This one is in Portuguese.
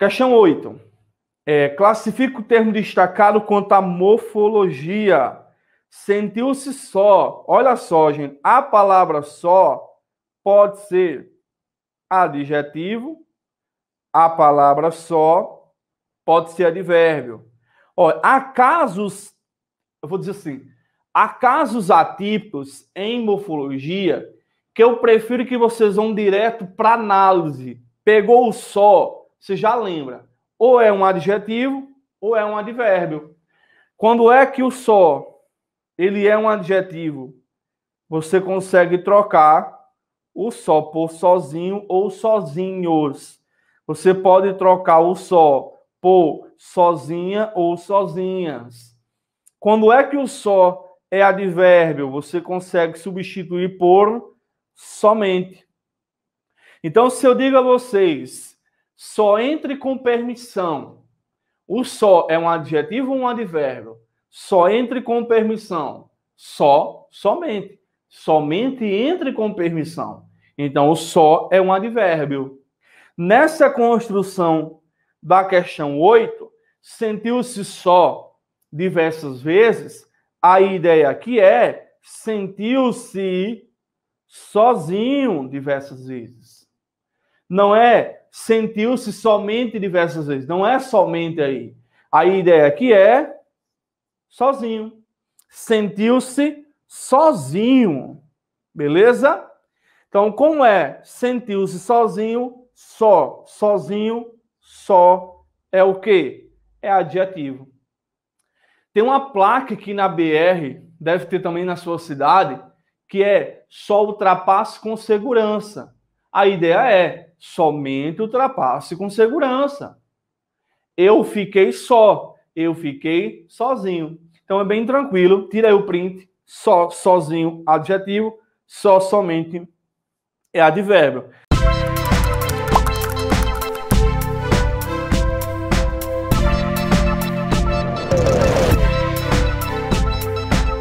Questão 8. É, classifica o termo destacado quanto à morfologia. Sentiu-se só. Olha só, gente. A palavra só pode ser adjetivo. A palavra só pode ser advérbio. Olha, há casos, eu vou dizer assim, há casos atípicos em morfologia que eu prefiro que vocês vão direto para análise. Pegou o só, você já lembra. Ou é um adjetivo ou é um advérbio. Quando é que o só ele é um adjetivo? Você consegue trocar o só por sozinho ou sozinhos. Você pode trocar o só por sozinha ou sozinhas. Quando é que o só é advérbio? Você consegue substituir por somente. Então, se eu digo a vocês, só entre com permissão. O só é um adjetivo ou um advérbio? Só entre com permissão. Só, somente. Somente entre com permissão. Então, o só é um advérbio. Nessa construção da questão 8, sentiu-se só diversas vezes. A ideia aqui é sentiu-se sozinho diversas vezes. Não é sentiu-se somente diversas vezes. Não é somente aí. A ideia aqui é sozinho. Sentiu-se sozinho. Beleza? Então, como é sentiu-se sozinho, só, sozinho, só é o quê? É adjetivo. Tem uma placa aqui na BR, deve ter também na sua cidade, que é só ultrapasse com segurança. A ideia é somente ultrapasse com segurança. Eu fiquei só, eu fiquei sozinho. Então é bem tranquilo, tira aí o print, só, sozinho, adjetivo, só, somente é advérbio.